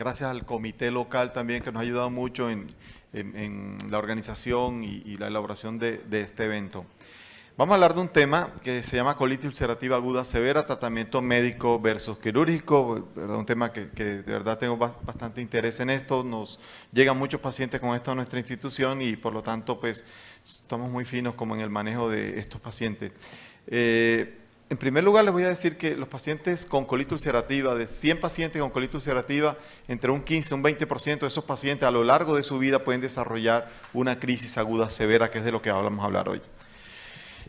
gracias al comité local también que nos ha ayudado mucho en, la organización y, la elaboración de, este evento. Vamos a hablar de un tema que se llama colitis ulcerativa aguda severa, tratamiento médico versus quirúrgico, un tema que, de verdad tengo bastante interés en esto, nos llegan muchos pacientes con esto a nuestra institución y por lo tanto pues estamos muy finos como en el manejo de estos pacientes. Eh, en primer lugar, les voy a decir que los pacientes con colitis ulcerativa, de 100 pacientes con colitis ulcerativa, entre un 15 y un 20% de esos pacientes a lo largo de su vida pueden desarrollar una crisis aguda severa, que es de lo que vamos a hablar hoy.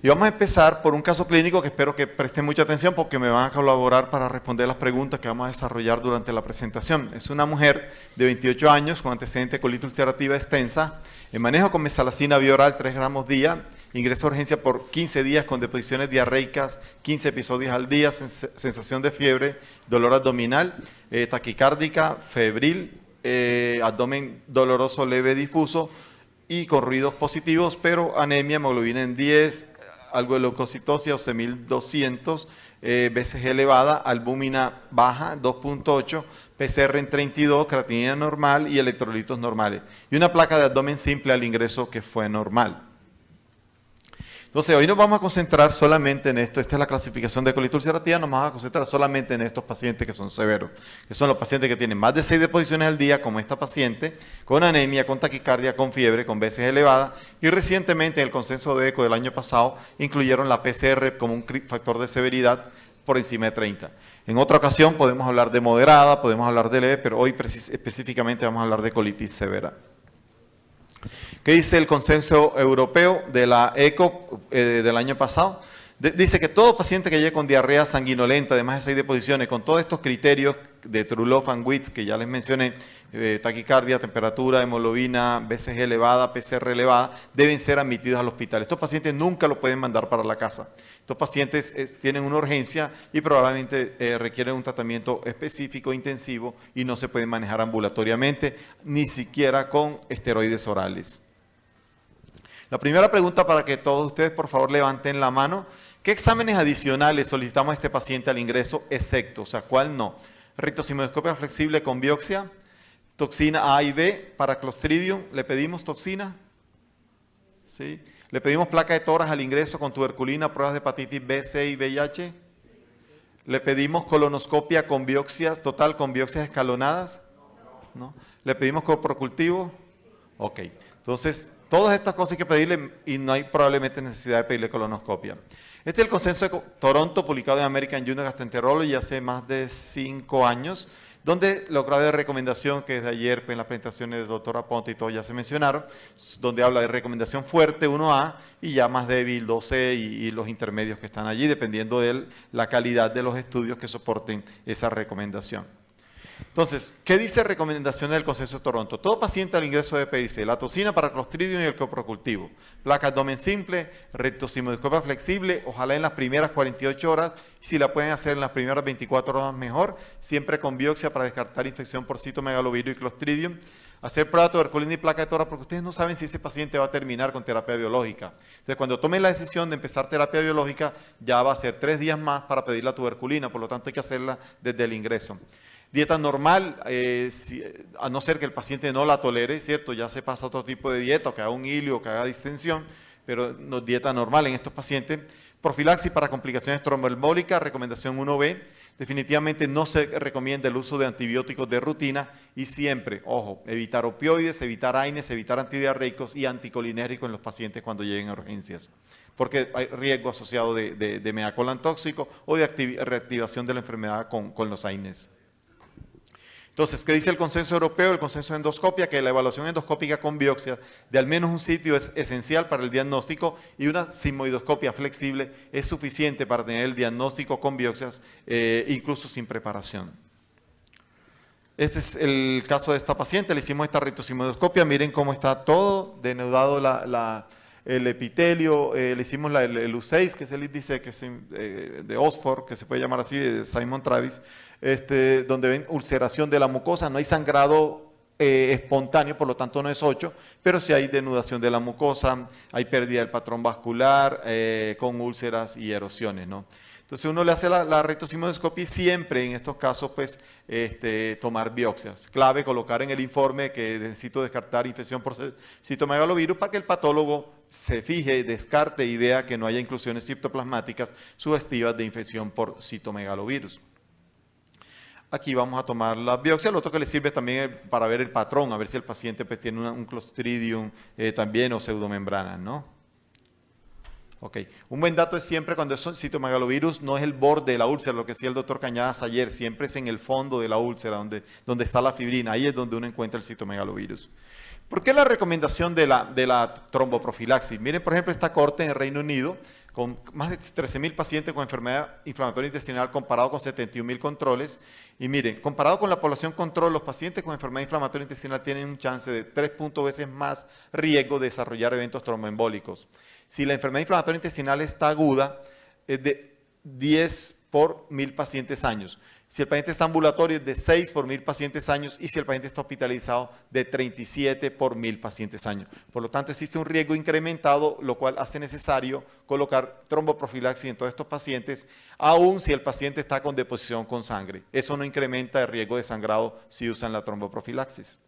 Y vamos a empezar por un caso clínico que espero que presten mucha atención porque me van a colaborar para responder las preguntas que vamos a desarrollar durante la presentación. Es una mujer de 28 años con antecedente de colitis ulcerativa extensa, en manejo con mesalacina bioral 3 gramos día, Ingreso a urgencia por 15 días con deposiciones diarreicas, 15 episodios al día, sensación de fiebre, dolor abdominal, eh, taquicárdica, febril, eh, abdomen doloroso leve difuso y con ruidos positivos, pero anemia, hemoglobina en 10, algo de leucocitosis, 11.200, veces eh, elevada, albúmina baja, 2.8, PCR en 32, creatinina normal y electrolitos normales. Y una placa de abdomen simple al ingreso que fue normal. Entonces, hoy nos vamos a concentrar solamente en esto. Esta es la clasificación de colitis ulcerativa. Nos vamos a concentrar solamente en estos pacientes que son severos, que son los pacientes que tienen más de 6 deposiciones al día, como esta paciente, con anemia, con taquicardia, con fiebre, con veces elevada. Y recientemente, en el consenso de ECO del año pasado, incluyeron la PCR como un factor de severidad por encima de 30. En otra ocasión podemos hablar de moderada, podemos hablar de leve, pero hoy específicamente vamos a hablar de colitis severa. ¿Qué dice el consenso europeo de la ECO eh, del año pasado? dice que todo paciente que llegue con diarrea sanguinolenta de de seis deposiciones, con todos estos criterios de Trulof and Witt, que ya les mencioné, eh, taquicardia, temperatura, hemoglobina, BCG elevada, PCR elevada, deben ser admitidos al hospital. Estos pacientes nunca lo pueden mandar para la casa. Estos pacientes eh, tienen una urgencia y probablemente requieren un tratamiento específico, intensivo, y no se pueden manejar ambulatoriamente, ni siquiera con esteroides orales. La primera pregunta para que todos ustedes por favor levanten la mano. ¿Qué exámenes adicionales solicitamos a este paciente al ingreso excepto? O sea, ¿cuál no? Rictosimodoscopia flexible con biopsia, toxina A y B para Clostridium. ¿Le pedimos toxina? ¿Sí? ¿Le pedimos placa de toras al ingreso con tuberculina, pruebas de hepatitis B, C y VIH? ¿Le pedimos colonoscopia con biopsia total con biopsias escalonadas? ¿No? ¿Le pedimos coprocultivo? Ok. Entonces, Todas estas cosas hay que pedirle y no hay probablemente necesidad de pedirle colonoscopia. Este es el consenso de Toronto publicado en American Journal Gastroenterology hace más de cinco años, donde lo de recomendación que desde ayer pues, en las presentaciones del doctor Aponte y todo ya se mencionaron, donde habla de recomendación fuerte 1A y ya más débil 12 y los intermedios que están allí, dependiendo de la calidad de los estudios que soporten esa recomendación. Entonces, ¿qué dice recomendación del Consejo de Toronto? Todo paciente al ingreso de pedirse la tocina para clostridium y el coprocultivo, placa abdomen simple, rectosimodiscopia flexible, ojalá en las primeras 48 horas, si la pueden hacer en las primeras 24 horas mejor, siempre con biopsia para descartar infección por citomegalovirus y clostridium, hacer prueba de tuberculina y placa de tora, porque ustedes no saben si ese paciente va a terminar con terapia biológica. Entonces, cuando tomen la decisión de empezar terapia biológica, ya va a ser tres días más para pedir la tuberculina, por lo tanto hay que hacerla desde el ingreso. Dieta normal, eh, a no ser que el paciente no la tolere, ¿cierto? Ya se pasa a otro tipo de dieta, o que haga un hilio, o que haga distensión, pero no dieta normal en estos pacientes. Profilaxis para complicaciones tromboembólicas, recomendación 1B. Definitivamente no se recomienda el uso de antibióticos de rutina y siempre, ojo, evitar opioides, evitar AINES, evitar antidiarreicos y anticolinérgicos en los pacientes cuando lleguen a urgencias, porque hay riesgo asociado de, de, tóxico o de reactivación de la enfermedad con los AINES. Entonces, ¿qué dice el consenso europeo? El consenso de endoscopia, que la evaluación endoscópica con biopsia de al menos un sitio es esencial para el diagnóstico y una simoidoscopia flexible es suficiente para tener el diagnóstico con biopsias, eh, incluso sin preparación. Este es el caso de esta paciente, le hicimos esta retosimodoscopia, miren cómo está todo denudado el epitelio, eh, le hicimos el, U6, que es el índice eh, de Oxford, que se puede llamar así, de Simon Travis, este, donde ven ulceración de la mucosa, no hay sangrado eh, espontáneo, por lo tanto no es 8, pero si hay denudación de la mucosa, hay pérdida del patrón vascular eh, con úlceras y erosiones. Entonces uno le hace la, la y siempre en estos casos pues este, tomar biopsias. Clave colocar en el informe que necesito descartar infección por citomegalovirus para que el patólogo se fije, descarte y vea que no haya inclusiones citoplasmáticas sugestivas de infección por citomegalovirus. Aquí vamos a tomar la biopsia, lo otro que le sirve también para ver el patrón, a ver si el paciente pues, tiene un clostridium eh, también o pseudomembrana, ¿no? Ok, un buen dato es siempre cuando es un citomegalovirus, no es el borde de la úlcera, lo que decía el doctor Cañadas ayer, siempre es en el fondo de la úlcera, donde, está la fibrina, ahí es donde uno encuentra el citomegalovirus. ¿Por qué la recomendación de la, de la tromboprofilaxis? Miren, por ejemplo, esta corte en el Reino Unido con más de 13.000 pacientes con enfermedad inflamatoria intestinal comparado con 71.000 controles. Y miren, comparado con la población control, los pacientes con enfermedad inflamatoria intestinal tienen un chance de 3.000 veces más riesgo de desarrollar eventos tromboembólicos. Si la enfermedad inflamatoria intestinal está aguda, es de 10 por 1.000 pacientes años. Si el paciente está ambulatorio es de 6 por mil pacientes años y si el paciente está hospitalizado de 37 por mil pacientes años. Por lo tanto, existe un riesgo incrementado, lo cual hace necesario colocar tromboprofilaxis en todos estos pacientes, aun si el paciente está con deposición con sangre. Eso no incrementa el riesgo de sangrado si usan la tromboprofilaxis.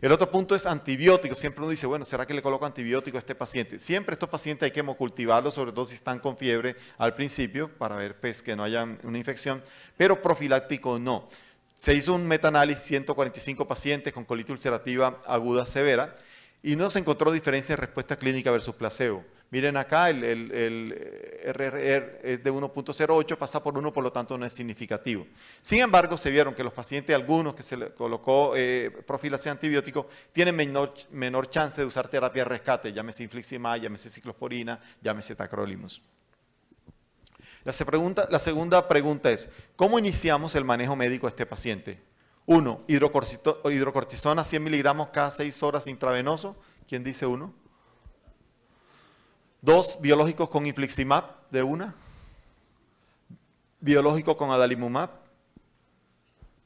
El otro punto es antibióticos. Siempre uno dice, bueno, ¿será que le coloco antibiótico a este paciente? Siempre estos pacientes hay que hemocultivarlos, sobre todo si están con fiebre al principio, para ver pues, que no haya una infección, pero profiláctico no. Se hizo un metaanálisis, 145 pacientes con colitis ulcerativa aguda severa, y no se encontró diferencia en respuesta clínica versus placebo. Miren acá, el, el, eh, es de 1.08, pasa por 1, por lo tanto no es significativo. Sin embargo, se vieron que los pacientes, algunos que se colocó eh, profilación antibiótico, tienen menor, chance de usar terapia de rescate, llámese infliximab, llámese ciclosporina, llámese tacrolimus. La, se la segunda pregunta es, ¿cómo iniciamos el manejo médico de este paciente? Uno, Hidrocortisona 100 miligramos cada 6 horas intravenoso. ¿Quién dice uno? Dos, Biológicos con infliximab de una. Biológico con adalimumab.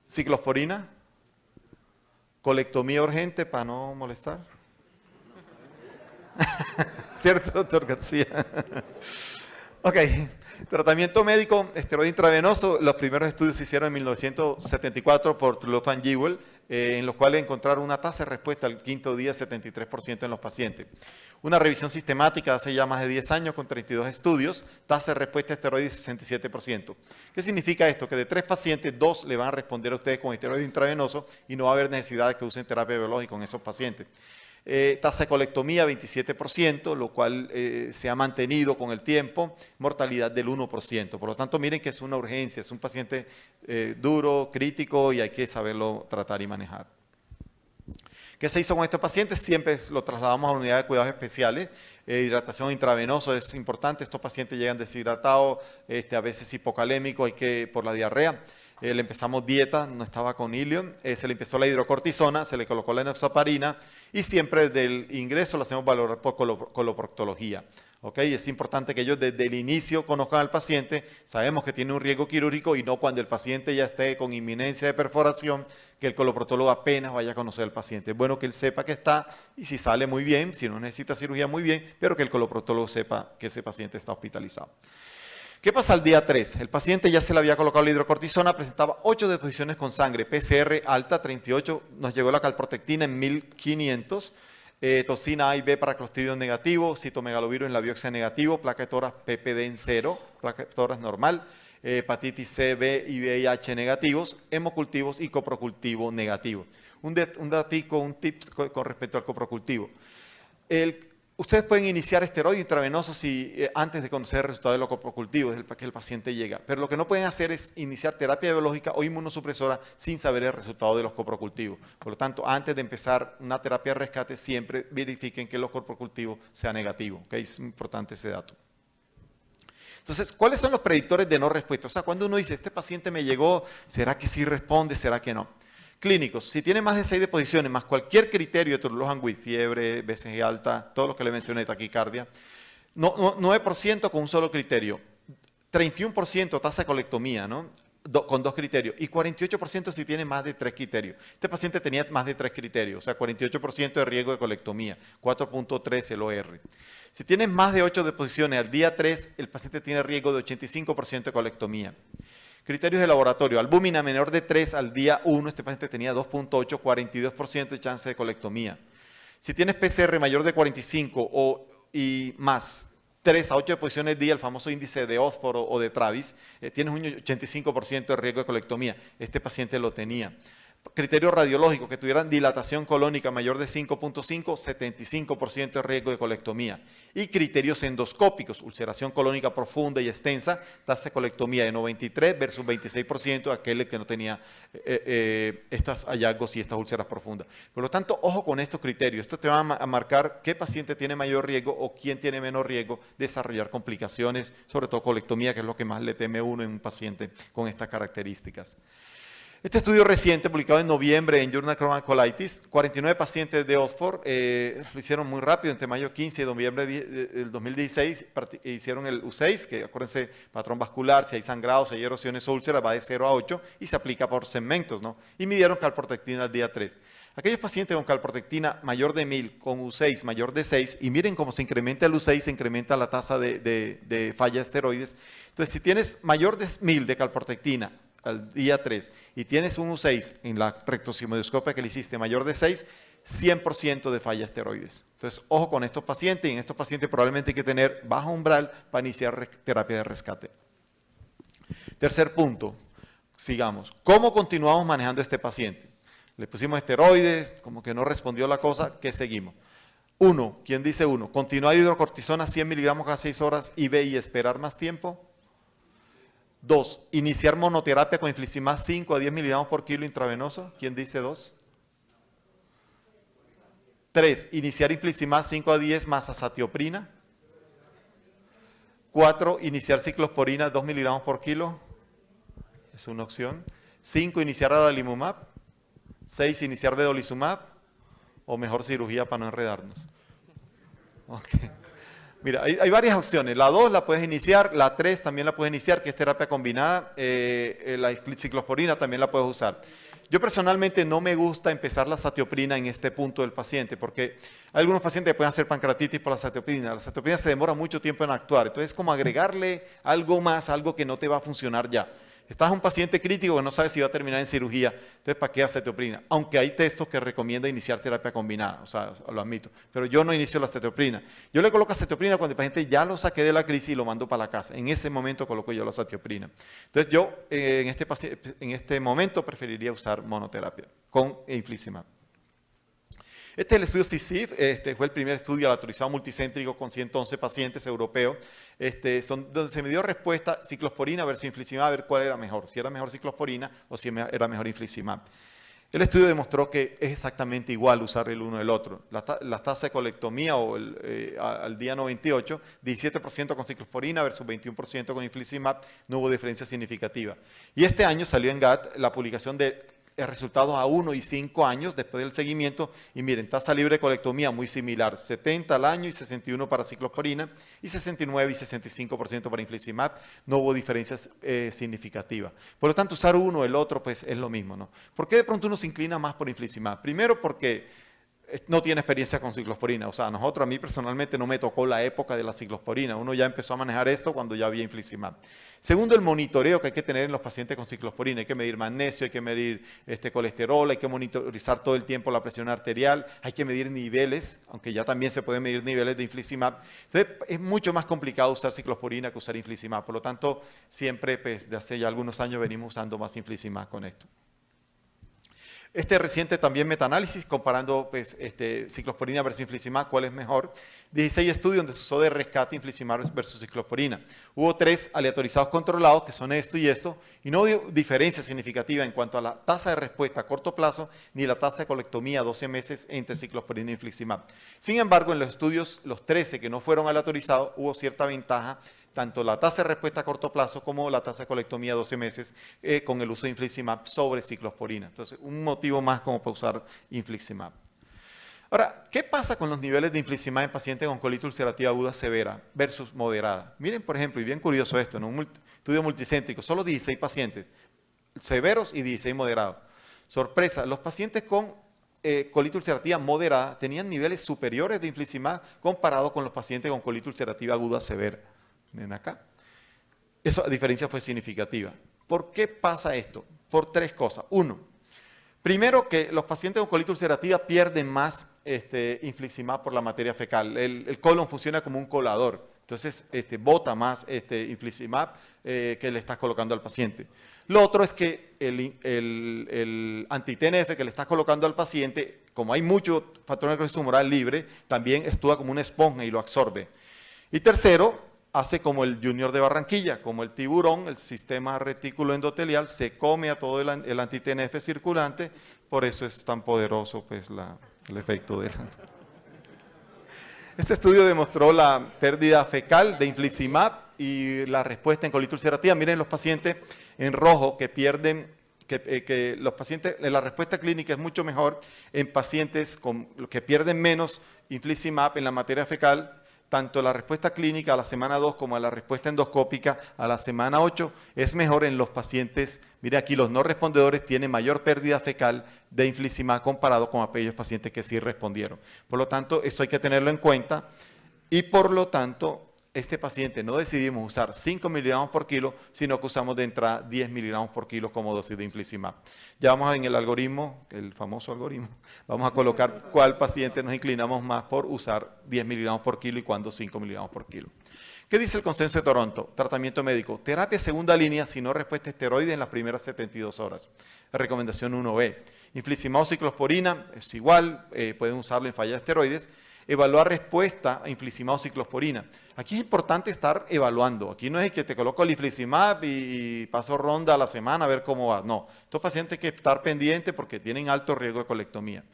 Ciclosporina. Colectomía urgente para no molestar. ¿Cierto, doctor García? Ok, tratamiento médico esteroide intravenoso. Los primeros estudios se hicieron en 1974 por Trulof Jewell, eh, en los cuales encontraron una tasa de respuesta al quinto día 73% en los pacientes. Una revisión sistemática hace ya más de 10 años con 32 estudios, tasa de respuesta a esteroide 67%. ¿Qué significa esto? Que de tres pacientes, dos le van a responder a ustedes con esteroide intravenoso y no va a haber necesidad de que usen terapia biológica en esos pacientes. Eh, tasa de colectomía 27%, lo cual eh, se ha mantenido con el tiempo, mortalidad del 1%. Por lo tanto, miren que es una urgencia, es un paciente eh, duro, crítico y hay que saberlo tratar y manejar. ¿Qué se hizo con estos pacientes? Siempre lo trasladamos a la unidad de cuidados especiales. hidratación intravenosa es importante. Estos pacientes llegan deshidratados, este, a veces hipocalémicos, hay que por la diarrea. Eh, le empezamos dieta, no estaba con Ilion, eh, se le empezó la hidrocortisona, se le colocó la enoxaparina y siempre desde el ingreso lo hacemos valorar por coloproctología. Es importante que ellos desde el inicio conozcan al paciente, sabemos que tiene un riesgo quirúrgico y no cuando el paciente ya esté con inminencia de perforación, que el coloproctólogo apenas vaya a conocer al paciente. Es bueno que él sepa que está y si sale muy bien, si no necesita cirugía muy bien, pero que el coloproctólogo sepa que ese paciente está hospitalizado. ¿Qué pasa al día 3? El paciente ya se le había colocado la hidrocortisona, presentaba 8 deposiciones con sangre, PCR alta 38, nos llegó la calprotectina en 1500, eh, toxina A y B para clostridio negativo, citomegalovirus en la bioxia negativo, placa de toras PPD en cero, placa de toras normal, eh, hepatitis C, B y VIH negativos, hemocultivos y coprocultivo negativo. Un, un datico, un tips con respecto al coprocultivo. El Ustedes pueden iniciar esteroides intravenoso eh, antes de conocer el resultado de lo coprocultivo, desde que el paciente llega. Pero lo que no pueden hacer es iniciar terapia biológica o inmunosupresora sin saber el resultado de los coprocultivos. Por lo tanto, antes de empezar una terapia de rescate, siempre verifiquen que los coprocultivos sean negativos. ¿okay? Es importante ese dato. Entonces, ¿cuáles son los predictores de no respuesta? O sea, cuando uno dice, este paciente me llegó, ¿será que sí responde? ¿Será que no? clínicos, si tiene más de seis deposiciones, más cualquier criterio de turlohan fiebre, BCG alta, todo lo que le mencioné, taquicardia, 9% con un solo criterio, 31% tasa de colectomía, ¿no? con dos criterios, y 48% si tiene más de tres criterios. Este paciente tenía más de tres criterios, o sea, 48% de riesgo de colectomía, 4.3 el OR. Si tienes más de 8 deposiciones al día 3, el paciente tiene riesgo de 85% de colectomía. Criterios de laboratorio, albúmina menor de 3 al día 1, este paciente tenía 2.8, 42% de chance de colectomía. Si tienes PCR mayor de 45 o, y más, 3 a 8 posiciones día, el famoso índice de ósforo o de Travis, eh, tienes un 85% de riesgo de colectomía. Este paciente lo tenía criterios radiológicos que tuvieran dilatación colónica mayor de 5.5, 75% de riesgo de colectomía. Y criterios endoscópicos, ulceración colónica profunda y extensa, tasa de colectomía de 93 versus 26% aquel que no tenía eh, eh, eh, estos hallazgos y estas úlceras profundas. Por lo tanto, ojo con estos criterios. Esto te va a marcar qué paciente tiene mayor riesgo o quién tiene menos riesgo de desarrollar complicaciones, sobre todo colectomía, que es lo que más le teme uno en un paciente con estas características. Este estudio reciente, publicado en noviembre en Journal of colitis 49 pacientes de Oxford, eh, lo hicieron muy rápido, entre mayo 15 y noviembre del 2016, hicieron el U6, que acuérdense, patrón vascular, si hay sangrado, si hay erosiones úlceras, va de 0 a 8 y se aplica por segmentos, ¿no? Y midieron calprotectina al día 3. Aquellos pacientes con calprotectina mayor de 1000, con U6 mayor de 6, y miren cómo se incrementa el U6, se incrementa la tasa de, de falla de esteroides. Entonces, si tienes mayor de 1000 de calprotectina, al día 3 y tienes un U6 en la rectosimodioscopia que le hiciste mayor de 6, 100% de falla esteroides. Entonces, ojo con estos pacientes, y en estos pacientes probablemente hay que tener bajo umbral para iniciar terapia de rescate. Tercer punto, sigamos. ¿Cómo continuamos manejando este paciente? Le pusimos esteroides, como que no respondió la cosa, ¿qué seguimos? Uno, ¿quién dice uno? Continuar hidrocortisona 100 miligramos cada 6 horas y ve y esperar más tiempo. Dos, iniciar monoterapia con infliximab 5 a 10 miligramos por kilo intravenoso. ¿Quién dice dos? Tres, iniciar infliximab 5 a 10 más asatioprina. Cuatro, iniciar ciclosporina 2 miligramos por kilo. Es una opción. Cinco, iniciar adalimumab. Seis, iniciar vedolizumab. O mejor cirugía para no enredarnos. Okay. Mira, hay, varias opciones. La 2 la puedes iniciar, la 3 también la puedes iniciar, que es terapia combinada. Eh, eh, la ciclosporina también la puedes usar. Yo personalmente no me gusta empezar la satioprina en este punto del paciente, porque hay algunos pacientes que pueden hacer pancreatitis por la satioprina. La satioprina se demora mucho tiempo en actuar, entonces es como agregarle algo más, algo que no te va a funcionar ya. Estás un paciente crítico que no sabe si va a terminar en cirugía, entonces ¿para qué acetoprina? Aunque hay textos que recomienda iniciar terapia combinada, o sea, lo admito, pero yo no inicio la acetoprina. Yo le coloco acetoprina cuando el paciente ya lo saqué de la crisis y lo mando para la casa. En ese momento coloco yo la acetoprina. Entonces yo eh, en, este en este momento preferiría usar monoterapia con infliximab. Este es el estudio CICIF, este, fue el primer estudio autorizado multicéntrico con 111 pacientes europeos, este, donde se me dio respuesta ciclosporina versus infliximab, a ver cuál era mejor, si era mejor ciclosporina o si era mejor infliximab. El estudio demostró que es exactamente igual usar el uno o el otro. La, tasa de colectomía eh, al día 98, 17% con ciclosporina versus 21% con infliximab, no hubo diferencia significativa. Y este año salió en GATT la publicación de resultados a 1 y 5 años después del seguimiento. Y miren, tasa libre de colectomía muy similar, 70 al año y 61 para ciclosporina y 69 y 65% para infliximab. No hubo diferencias eh, significativas. Por lo tanto, usar uno o el otro pues es lo mismo. ¿no? ¿Por qué de pronto uno se inclina más por infliximab? Primero porque no tiene experiencia con ciclosporina. O sea, a nosotros, a mí personalmente no me tocó la época de la ciclosporina. Uno ya empezó a manejar esto cuando ya había infliximab. Segundo, el monitoreo que hay que tener en los pacientes con ciclosporina. Hay que medir magnesio, hay que medir este, colesterol, hay que monitorizar todo el tiempo la presión arterial, hay que medir niveles, aunque ya también se pueden medir niveles de infliximab. Entonces, es mucho más complicado usar ciclosporina que usar infliximab. Por lo tanto, siempre, pues, de hace ya algunos años venimos usando más infliximab con esto. Este reciente también metaanálisis, comparando pues, este, ciclosporina versus infliximab, cuál es mejor. 16 estudios donde se usó de rescate infliximab versus ciclosporina. Hubo tres aleatorizados controlados, que son esto y esto, y no hubo diferencia significativa en cuanto a la tasa de respuesta a corto plazo ni la tasa de colectomía a 12 meses entre ciclosporina e infliximab. Sin embargo, en los estudios, los 13 que no fueron aleatorizados, hubo cierta ventaja tanto la tasa de respuesta a corto plazo como la tasa de colectomía a 12 meses eh, con el uso de infliximab sobre ciclosporina. Entonces, un motivo más como para usar infliximab. Ahora, ¿qué pasa con los niveles de infliximab en pacientes con colitis ulcerativa aguda severa versus moderada? Miren, por ejemplo, y bien curioso esto, en un estudio multicéntrico, solo 16 pacientes severos y 16 moderados. Sorpresa, los pacientes con eh, colitis ulcerativa moderada tenían niveles superiores de infliximab comparado con los pacientes con colitis ulcerativa aguda severa. Miren acá. Esa diferencia fue significativa. ¿Por qué pasa esto? Por tres cosas. Uno, primero que los pacientes con colitis ulcerativa pierden más este, infliximab por la materia fecal. El, colon funciona como un colador. Entonces, este, bota más este infliximab eh, que le estás colocando al paciente. Lo otro es que el, el, anti-TNF que le estás colocando al paciente, como hay mucho factor necrosis tumoral libre, también actúa como una esponja y lo absorbe. Y tercero, hace como el Junior de Barranquilla, como el tiburón, el sistema retículo endotelial se come a todo el, antitnf circulante, por eso es tan poderoso pues, el efecto de la... Este estudio demostró la pérdida fecal de infliximab y la respuesta en colitis ulcerativa. Miren los pacientes en rojo que pierden que, eh, los pacientes, eh, la respuesta clínica es mucho mejor en pacientes que pierden menos infliximab en la materia fecal tanto la respuesta clínica a la semana 2 como a la respuesta endoscópica a la semana 8 es mejor en los pacientes. Mire aquí, los no respondedores tienen mayor pérdida fecal de infliximab comparado con aquellos pacientes que sí respondieron. Por lo tanto, eso hay que tenerlo en cuenta y por lo tanto este paciente no decidimos usar 5 miligramos por kilo, sino que usamos de entrada 10 miligramos por kilo como dosis de infliximab. Ya vamos en el algoritmo, el famoso algoritmo, vamos a colocar cuál paciente nos inclinamos más por usar 10 miligramos por kilo y cuándo 5 miligramos por kilo. ¿Qué dice el consenso de Toronto? Tratamiento médico. Terapia segunda línea si no respuesta a esteroides en las primeras 72 horas. Recomendación 1B. o ciclosporina es igual, eh, pueden usarlo en falla de esteroides evaluar respuesta a inflicimab o ciclosporina. Aquí es importante estar evaluando. Aquí no es que te coloco el inflicimab y paso ronda a la semana a ver cómo va. No, estos pacientes hay que estar pendientes porque tienen alto riesgo de colectomía.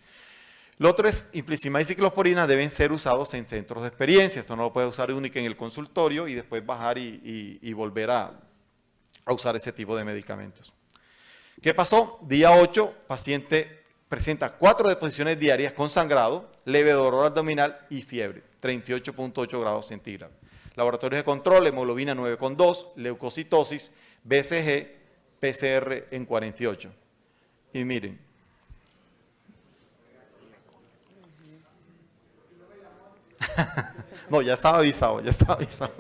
Lo otro es, inflicimab y ciclosporina deben ser usados en centros de experiencia. Esto no lo puede usar única en el consultorio y después bajar y, volver a, a usar ese tipo de medicamentos. ¿Qué pasó? Día 8, paciente presenta cuatro deposiciones diarias con sangrado, leve dolor abdominal y fiebre, 38.8 grados centígrados. Laboratorios de control, hemoglobina 9,2, leucocitosis, BCG, PCR en 48. Y miren, no, ya estaba avisado, ya estaba avisado.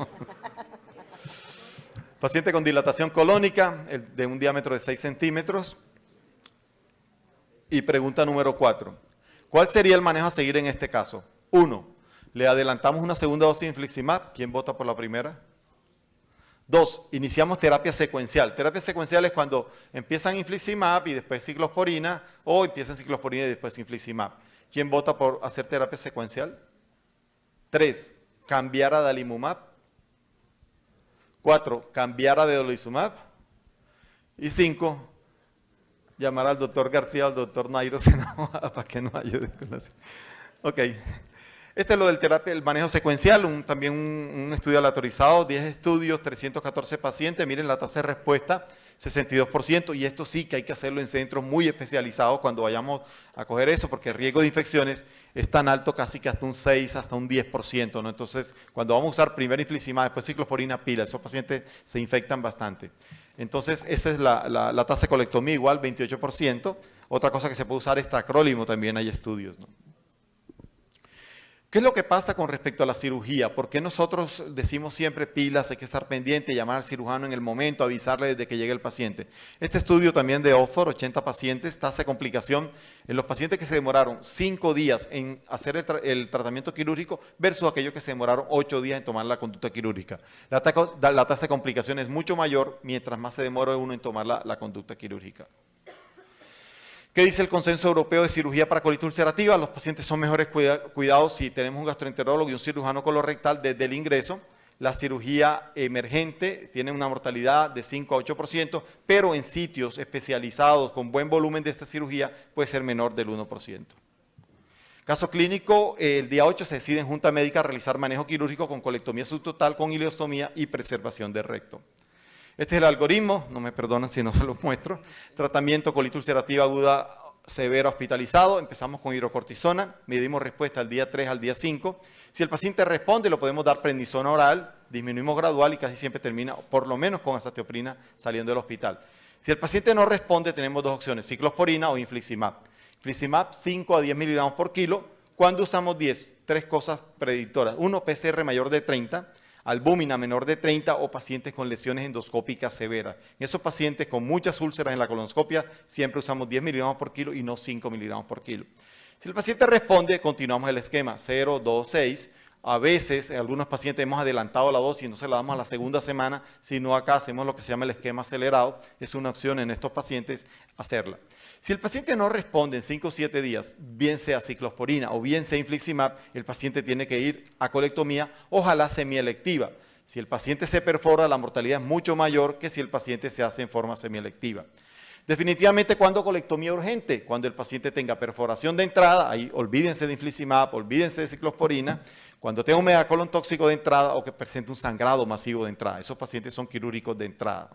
Paciente con dilatación colónica de un diámetro de 6 centímetros. Y pregunta número 4. ¿Cuál sería el manejo a seguir en este caso? Uno, le adelantamos una segunda dosis de infliximab. ¿Quién vota por la primera? Dos, iniciamos terapia secuencial. Terapia secuencial es cuando empiezan infliximab y después ciclosporina, o empiezan ciclosporina y después infliximab. ¿Quién vota por hacer terapia secuencial? Tres, cambiar a dalimumab. Cuatro, cambiar a vedolizumab. Y cinco, llamar al doctor García, al doctor Nairo para que nos ayude con eso. Ok. Este es lo del terapia, el manejo secuencial, también un, estudio aleatorizado, 10 estudios, 314 pacientes, miren la tasa de respuesta, 62%, y esto sí que hay que hacerlo en centros muy especializados cuando vayamos a coger eso, porque el riesgo de infecciones es tan alto casi que hasta un 6, hasta un 10%, ¿no? Entonces, cuando vamos a usar primero infliximab, después ciclosporina pila, esos pacientes se infectan bastante. Entonces, esa es la, tasa de colectomía igual, 28%. Otra cosa que se puede usar es tacrólimo, también hay estudios. ¿no? ¿Qué es lo que pasa con respecto a la cirugía? ¿Por qué nosotros decimos siempre pilas, hay que estar pendiente, llamar al cirujano en el momento, avisarle desde que llegue el paciente? Este estudio también de Oxford, 80 pacientes, tasa de complicación en los pacientes que se demoraron 5 días en hacer el, tratamiento quirúrgico versus aquellos que se demoraron 8 días en tomar la conducta quirúrgica. La, tasa de complicación es mucho mayor mientras más se demora uno en tomar la conducta quirúrgica. ¿Qué dice el Consenso Europeo de Cirugía para Colitis Ulcerativa? Los pacientes son mejores cuidados si tenemos un gastroenterólogo y un cirujano colorectal desde el ingreso. La cirugía emergente tiene una mortalidad de 5 a 8%, pero en sitios especializados con buen volumen de esta cirugía puede ser menor del 1%. Caso clínico, el día 8 se decide en junta médica realizar manejo quirúrgico con colectomía subtotal, con ileostomía y preservación de recto. Este es el algoritmo, no me perdonan si no se los muestro. Tratamiento colitis ulcerativa aguda severa hospitalizado. Empezamos con hidrocortisona, medimos respuesta al día 3 al día 5. Si el paciente responde, lo podemos dar prednisona oral, disminuimos gradual y casi siempre termina por lo menos con azatioprina saliendo del hospital. Si el paciente no responde, tenemos dos opciones, ciclosporina o infliximab. Infliximab 5 a 10 miligramos por kilo. ¿Cuándo usamos 10? Tres cosas predictoras. Uno, PCR mayor de 30 albúmina menor de 30 o pacientes con lesiones endoscópicas severas. En esos pacientes con muchas úlceras en la colonoscopia, siempre usamos 10 miligramos por kilo y no 5 miligramos por kilo. Si el paciente responde, continuamos el esquema 0, 2, 6. A veces, en algunos pacientes hemos adelantado la dosis y no se la damos a la segunda semana, sino acá hacemos lo que se llama el esquema acelerado. Es una opción en estos pacientes hacerla. Si el paciente no responde en 5 o 7 días, bien sea ciclosporina o bien sea infliximab, el paciente tiene que ir a colectomía, ojalá semielectiva. Si el paciente se perfora, la mortalidad es mucho mayor que si el paciente se hace en forma semielectiva. Definitivamente, cuando colectomía urgente? Cuando el paciente tenga perforación de entrada, ahí olvídense de infliximab, olvídense de ciclosporina, cuando tenga un megacolon tóxico de entrada o que presente un sangrado masivo de entrada. Esos pacientes son quirúrgicos de entrada.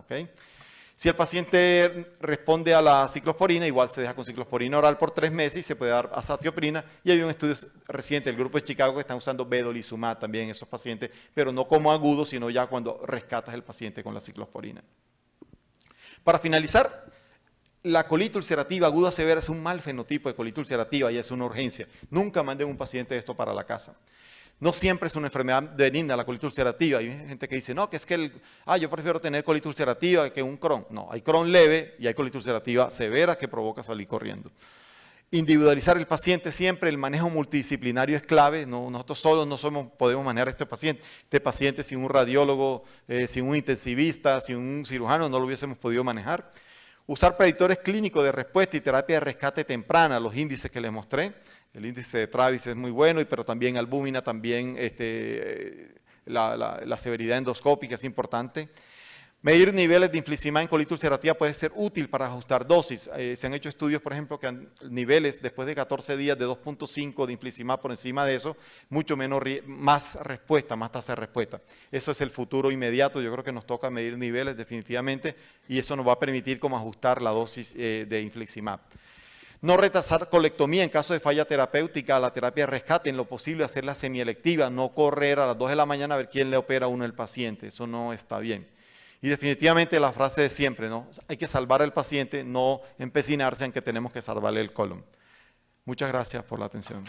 Si el paciente responde a la ciclosporina, igual se deja con ciclosporina oral por tres meses y se puede dar azatioprina. Y hay un estudio reciente del grupo de Chicago que están usando vedolizumab también en esos pacientes, pero no como agudo, sino ya cuando rescatas el paciente con la ciclosporina. Para finalizar, la colitis ulcerativa aguda severa es un mal fenotipo de colitis ulcerativa y es una urgencia. Nunca manden un paciente de esto para la casa. No siempre es una enfermedad benigna la colitis ulcerativa. Hay gente que dice, no, que es que el, ah, yo prefiero tener colitis ulcerativa que un Crohn. No, hay Crohn leve y hay colitis ulcerativa severa que provoca salir corriendo. Individualizar el paciente siempre, el manejo multidisciplinario es clave. nosotros solos no somos, podemos manejar a este paciente. Este paciente sin un radiólogo, eh, sin un intensivista, sin un cirujano, no lo hubiésemos podido manejar. Usar predictores clínicos de respuesta y terapia de rescate temprana, los índices que les mostré. El índice de Travis es muy bueno, pero también albúmina, también este, eh, la, severidad endoscópica es importante. Medir niveles de infliximab en colitis ulcerativa puede ser útil para ajustar dosis. Eh, se han hecho estudios, por ejemplo, que han, niveles después de 14 días de 2.5 de infliximab por encima de eso, mucho menos, más respuesta, más tasa de respuesta. Eso es el futuro inmediato. Yo creo que nos toca medir niveles definitivamente y eso nos va a permitir como ajustar la dosis eh, de infliximab. No retrasar colectomía en caso de falla terapéutica, la terapia de rescate, en lo posible hacerla semielectiva, no correr a las 2 de la mañana a ver quién le opera a uno el paciente, eso no está bien. Y definitivamente la frase de siempre, ¿no? Hay que salvar al paciente, no empecinarse en que tenemos que salvarle el colon. Muchas gracias por la atención.